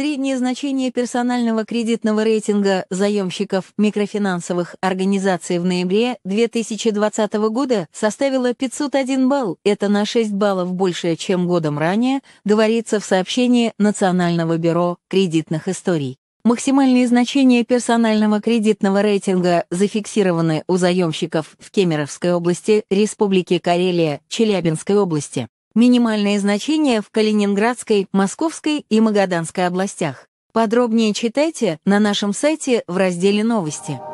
Среднее значение персонального кредитного рейтинга заемщиков микрофинансовых организаций в ноябре 2020 года составило 501 балл, это на 6 баллов больше, чем годом ранее, говорится в сообщении Национального бюро кредитных историй. Максимальные значения персонального кредитного рейтинга зафиксированы у заемщиков в Кемеровской области, Республике Карелия, Челябинской области. Минимальные значения в Калининградской, Московской и Магаданской областях. Подробнее читайте на нашем сайте в разделе «Новости».